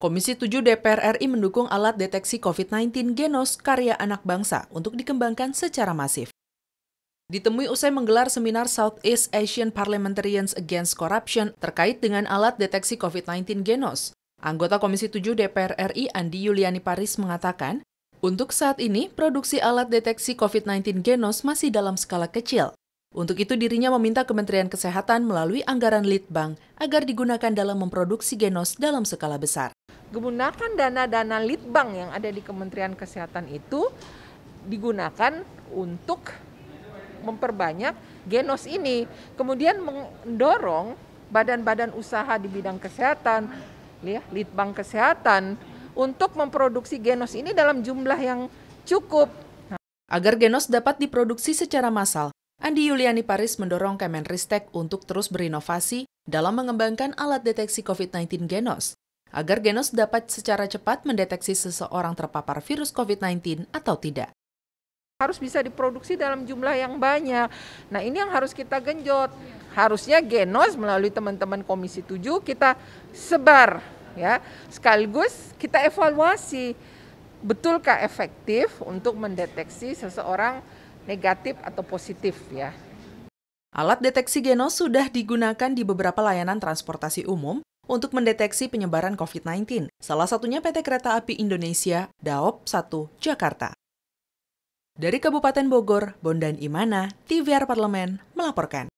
Komisi 7 DPR RI mendukung alat deteksi COVID-19 Genos karya anak bangsa untuk dikembangkan secara masif. Ditemui usai menggelar seminar Southeast Asian Parliamentarians Against Corruption terkait dengan alat deteksi COVID-19 Genos, anggota Komisi 7 DPR RI Andi Yuliani Paris mengatakan, untuk saat ini produksi alat deteksi COVID-19 Genos masih dalam skala kecil. Untuk itu dirinya meminta Kementerian Kesehatan melalui anggaran Litbang agar digunakan dalam memproduksi genos dalam skala besar gunakan dana-dana litbang yang ada di Kementerian Kesehatan itu digunakan untuk memperbanyak genos ini, kemudian mendorong badan-badan usaha di bidang kesehatan, ya, litbang kesehatan untuk memproduksi genos ini dalam jumlah yang cukup. Agar genos dapat diproduksi secara massal, Andi Yuliani Paris mendorong Kemenristek untuk terus berinovasi dalam mengembangkan alat deteksi COVID-19 genos agar Genos dapat secara cepat mendeteksi seseorang terpapar virus COVID-19 atau tidak. Harus bisa diproduksi dalam jumlah yang banyak. Nah ini yang harus kita genjot. Harusnya Genos melalui teman-teman Komisi 7 kita sebar ya. Sekaligus kita evaluasi betulkah efektif untuk mendeteksi seseorang negatif atau positif ya. Alat deteksi genos sudah digunakan di beberapa layanan transportasi umum, untuk mendeteksi penyebaran COVID-19, salah satunya PT Kereta Api Indonesia, Daop 1, Jakarta. Dari Kabupaten Bogor, Bondan Imana, TVR Parlemen melaporkan.